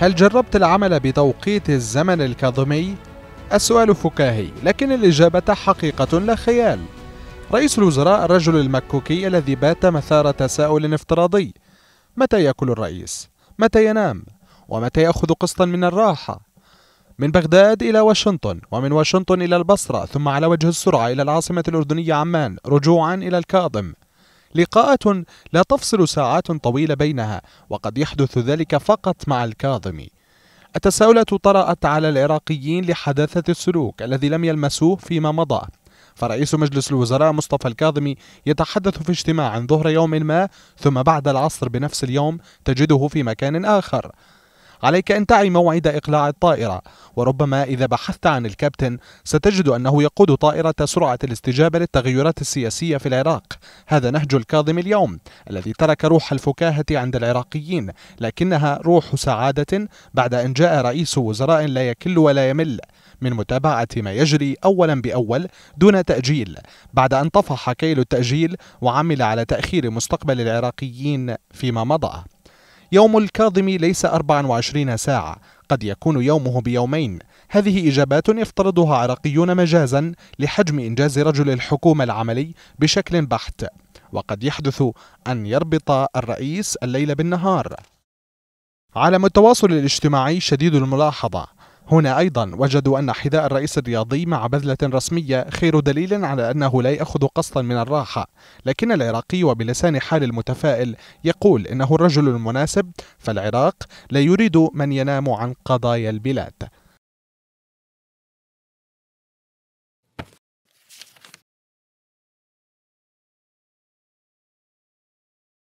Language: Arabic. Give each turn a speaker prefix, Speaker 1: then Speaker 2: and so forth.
Speaker 1: هل جربت العمل بتوقيت الزمن الكاظمي؟ السؤال فكاهي لكن الإجابة حقيقة لا خيال رئيس الوزراء الرجل المكوكي الذي بات مثار تساؤل افتراضي متى يأكل الرئيس؟ متى ينام؟ ومتى يأخذ قسطا من الراحة؟ من بغداد إلى واشنطن ومن واشنطن إلى البصرة ثم على وجه السرعة إلى العاصمة الأردنية عمان رجوعا إلى الكاظم لقاءات لا تفصل ساعات طويلة بينها وقد يحدث ذلك فقط مع الكاظمي التساؤلات طرأت على العراقيين لحداثة السلوك الذي لم يلمسوه فيما مضى فرئيس مجلس الوزراء مصطفى الكاظمي يتحدث في اجتماع ظهر يوم ما ثم بعد العصر بنفس اليوم تجده في مكان آخر عليك أن تعي موعد إقلاع الطائرة وربما إذا بحثت عن الكابتن ستجد أنه يقود طائرة سرعة الاستجابة للتغيرات السياسية في العراق هذا نهج الكاظم اليوم الذي ترك روح الفكاهة عند العراقيين لكنها روح سعادة بعد أن جاء رئيس وزراء لا يكل ولا يمل من متابعة ما يجري أولا بأول دون تأجيل بعد أن طفح كيل التأجيل وعمل على تأخير مستقبل العراقيين فيما مضى يوم الكاظم ليس 24 ساعة قد يكون يومه بيومين هذه إجابات يفترضها عراقيون مجازا لحجم إنجاز رجل الحكومة العملي بشكل بحت وقد يحدث أن يربط الرئيس الليل بالنهار على التواصل الاجتماعي شديد الملاحظة هنا أيضا وجدوا أن حذاء الرئيس الرياضي مع بذلة رسمية خير دليل على أنه لا يأخذ قسطا من الراحة لكن العراقي وبلسان حال المتفائل يقول إنه الرجل المناسب فالعراق لا يريد من ينام عن قضايا البلاد